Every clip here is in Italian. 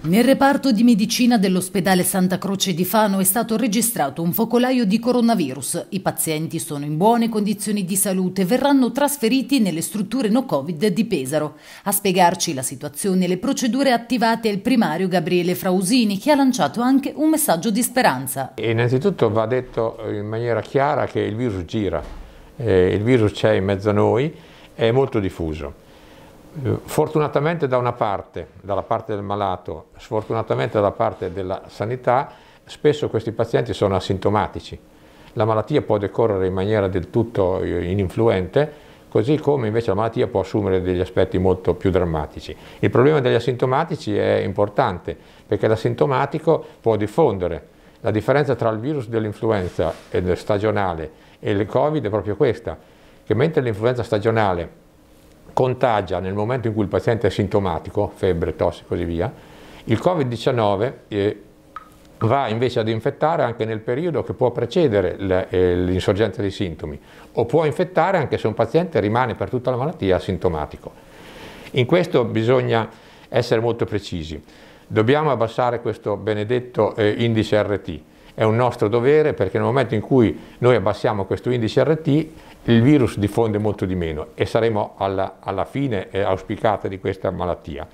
Nel reparto di medicina dell'ospedale Santa Croce di Fano è stato registrato un focolaio di coronavirus. I pazienti sono in buone condizioni di salute e verranno trasferiti nelle strutture no Covid di Pesaro. A spiegarci la situazione e le procedure attivate è il primario Gabriele Frausini che ha lanciato anche un messaggio di speranza. Innanzitutto va detto eh, in maniera chiara che il virus gira, eh, il virus c'è in mezzo a noi, è molto diffuso eh, fortunatamente da una parte, dalla parte del malato, sfortunatamente dalla parte della sanità, spesso questi pazienti sono asintomatici. La malattia può decorrere in maniera del tutto eh, ininfluente, così come invece la malattia può assumere degli aspetti molto più drammatici. Il problema degli asintomatici è importante, perché l'asintomatico può diffondere. La differenza tra il virus dell'influenza eh, stagionale e il Covid è proprio questa, che mentre l'influenza stagionale contagia nel momento in cui il paziente è sintomatico, febbre, tosse e così via, il Covid-19 eh, va invece ad infettare anche nel periodo che può precedere eh, l'insorgenza dei sintomi o può infettare anche se un paziente rimane per tutta la malattia asintomatico. In questo bisogna essere molto precisi. Dobbiamo abbassare questo benedetto eh, indice RT è un nostro dovere perché nel momento in cui noi abbassiamo questo indice RT il virus diffonde molto di meno e saremo alla, alla fine eh, auspicata di questa malattia.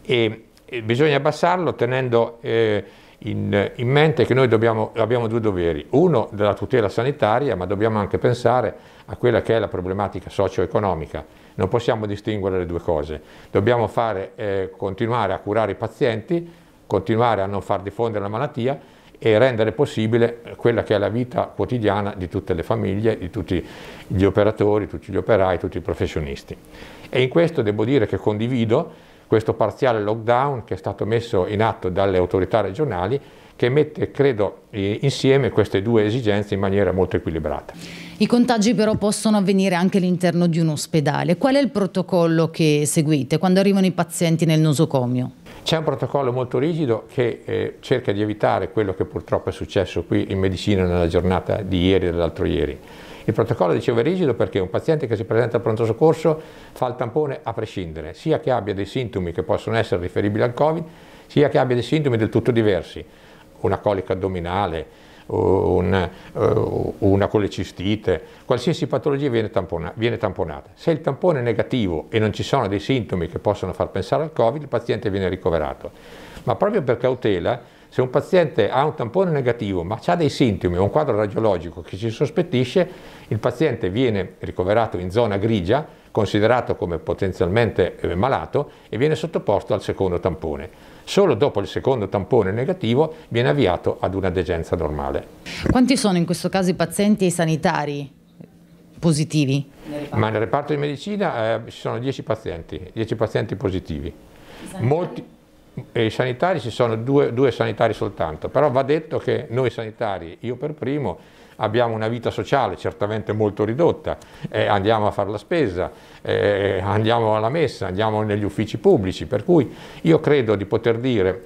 E, e bisogna abbassarlo tenendo eh, in, in, mente che noi dobbiamo, abbiamo due doveri, uno della tutela sanitaria, ma dobbiamo anche pensare a quella che è la problematica socio-economica. Non possiamo distinguere le due cose. Dobbiamo fare, eh, continuare a curare i pazienti, continuare a non far diffondere la malattia, e rendere possibile quella che è la vita quotidiana di tutte le famiglie, di tutti gli operatori, tutti gli operai, tutti i professionisti. E in questo devo dire che condivido questo parziale lockdown che è stato messo in atto dalle autorità regionali che mette, credo, insieme queste due esigenze in maniera molto equilibrata. I contagi però possono avvenire anche all'interno di un ospedale. Qual è il protocollo che seguite quando arrivano i pazienti nel nosocomio? C'è un protocollo molto rigido che eh, cerca di evitare quello che purtroppo è successo qui in medicina nella giornata di ieri e dell'altro ieri il protocollo dicevo è rigido perché un paziente che si presenta al pronto soccorso fa il tampone a prescindere, sia che abbia dei sintomi che possono essere riferibili al Covid, sia che abbia dei sintomi del tutto diversi, una colica addominale, un, una colecistite, qualsiasi patologia viene, tampona, viene, tamponata. Se il tampone è negativo e non ci sono dei sintomi che possono far pensare al Covid, il paziente viene ricoverato. Ma proprio per cautela se un paziente ha un tampone negativo ma ha dei sintomi o un quadro radiologico che ci sospettisce, il paziente viene ricoverato in zona grigia, considerato come potenzialmente eh, malato e viene sottoposto al secondo tampone. Solo dopo il secondo tampone negativo viene avviato ad una degenza normale. Quanti sono in questo caso i pazienti e i sanitari positivi? Nel Ma nel reparto di medicina eh, ci sono 10 pazienti, 10 pazienti positivi. Molti i sanitari ci sono due, due, sanitari soltanto, però va detto che noi sanitari, io per primo, abbiamo una vita sociale certamente molto ridotta, eh, andiamo a fare la spesa, eh, andiamo alla messa, andiamo negli uffici pubblici, per cui io credo di poter dire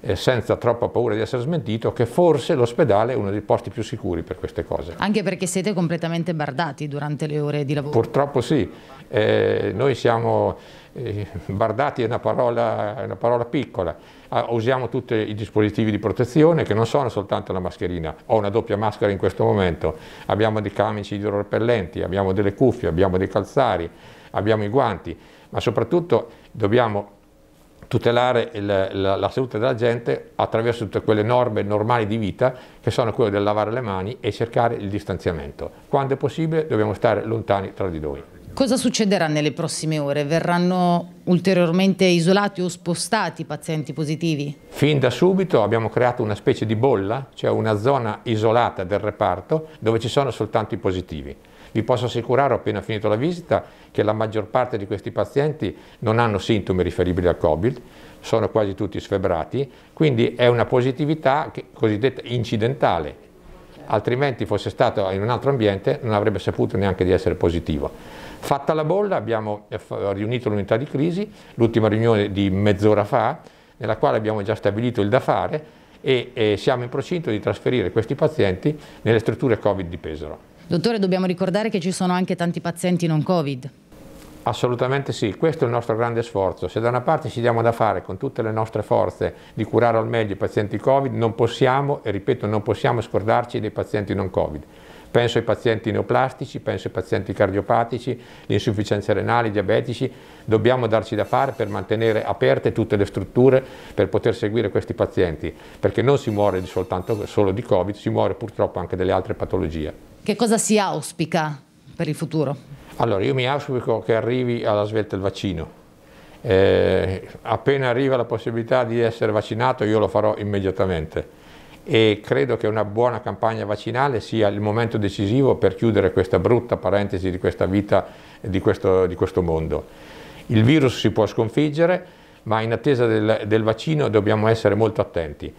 eh, senza troppa paura di essere smentito, che forse l'ospedale è uno dei posti più sicuri per queste cose. Anche perché siete completamente bardati durante le ore di lavoro. Purtroppo sì, eh, noi siamo, eh, bardati è una parola, è una parola piccola, ah, usiamo tutti i dispositivi di protezione che non sono soltanto la mascherina, ho una doppia maschera in questo momento, abbiamo dei camici idrorepellenti, abbiamo delle cuffie, abbiamo dei calzari, abbiamo i guanti, ma soprattutto dobbiamo tutelare il, la, la, salute della gente attraverso tutte quelle norme normali di vita che sono quelle del lavare le mani e cercare il distanziamento. Quando è possibile dobbiamo stare lontani tra di noi. Cosa succederà nelle prossime ore? Verranno ulteriormente isolati o spostati i pazienti positivi? Fin da subito abbiamo creato una specie di bolla, cioè una zona isolata del reparto dove ci sono soltanto i positivi. Vi posso assicurare, ho appena finito la visita, che la maggior parte di questi pazienti non hanno sintomi riferibili al Covid, sono quasi tutti sfebrati, quindi è una positività che, cosiddetta incidentale, altrimenti fosse stato in un altro ambiente non avrebbe saputo neanche di essere positivo. Fatta la bolla abbiamo eh, riunito l'unità di crisi, l'ultima riunione di mezz'ora fa, nella quale abbiamo già stabilito il da fare e, e eh, siamo in procinto di trasferire questi pazienti nelle strutture Covid di Pesaro. Dottore, dobbiamo ricordare che ci sono anche tanti pazienti non Covid. Assolutamente sì, questo è il nostro grande sforzo. Se da una parte ci diamo da fare con tutte le nostre forze di curare al meglio i pazienti Covid, non possiamo, e ripeto, non possiamo scordarci dei pazienti non Covid. Penso ai pazienti neoplastici, penso ai pazienti cardiopatici, l'insufficienza renale, i diabetici. Dobbiamo darci da fare per mantenere aperte tutte le strutture per poter seguire questi pazienti, perché non si muore soltanto, solo di Covid, si muore purtroppo anche delle altre patologie. Che cosa si auspica per il futuro? Allora, io mi auspico che arrivi alla svelta il vaccino. Eh, appena arriva la possibilità di essere vaccinato io lo farò immediatamente e credo che una buona campagna vaccinale sia il momento decisivo per chiudere questa brutta parentesi di questa vita, di questo, di questo mondo. Il virus si può sconfiggere, ma in attesa del, del vaccino dobbiamo essere molto attenti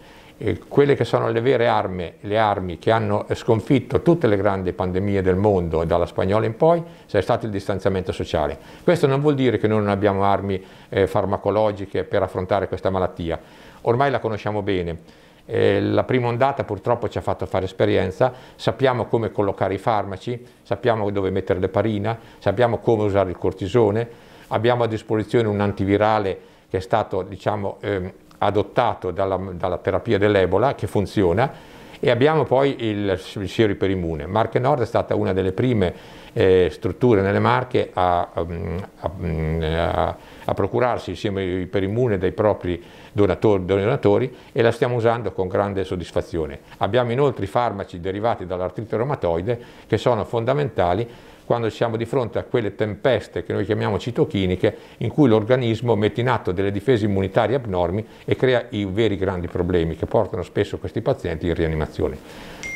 quelle che sono le vere armi, le armi che hanno sconfitto tutte le grandi pandemie del mondo, dalla spagnola in poi, è stato il distanziamento sociale. Questo non vuol dire che noi non abbiamo armi eh, farmacologiche per affrontare questa malattia, ormai la conosciamo bene. Eh, la prima ondata purtroppo ci ha fatto fare esperienza, sappiamo come collocare i farmaci, sappiamo dove mettere l'eparina, sappiamo come usare il cortisone, abbiamo a disposizione un antivirale che è stato diciamo, ehm, adottato dalla, dalla terapia dell'Ebola che funziona e abbiamo poi il, siero iperimmune. Marche Nord è stata una delle prime eh, strutture nelle Marche a, um, a, mm, a, a procurarsi il siero iperimmune dai propri donatori, donatori, e la stiamo usando con grande soddisfazione. Abbiamo inoltre i farmaci derivati dall'artrite reumatoide che sono fondamentali quando siamo di fronte a quelle tempeste che noi chiamiamo citochiniche, in cui l'organismo mette in atto delle difese immunitarie abnormi e crea i veri grandi problemi che portano spesso questi pazienti in rianimazione.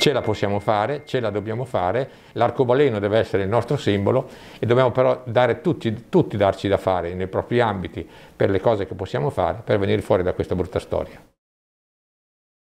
Ce la possiamo fare, ce la dobbiamo fare, l'arcobaleno deve essere il nostro simbolo e dobbiamo però dare tutti, tutti darci da fare nei propri ambiti per le cose che possiamo fare per venire fuori da questa brutta storia.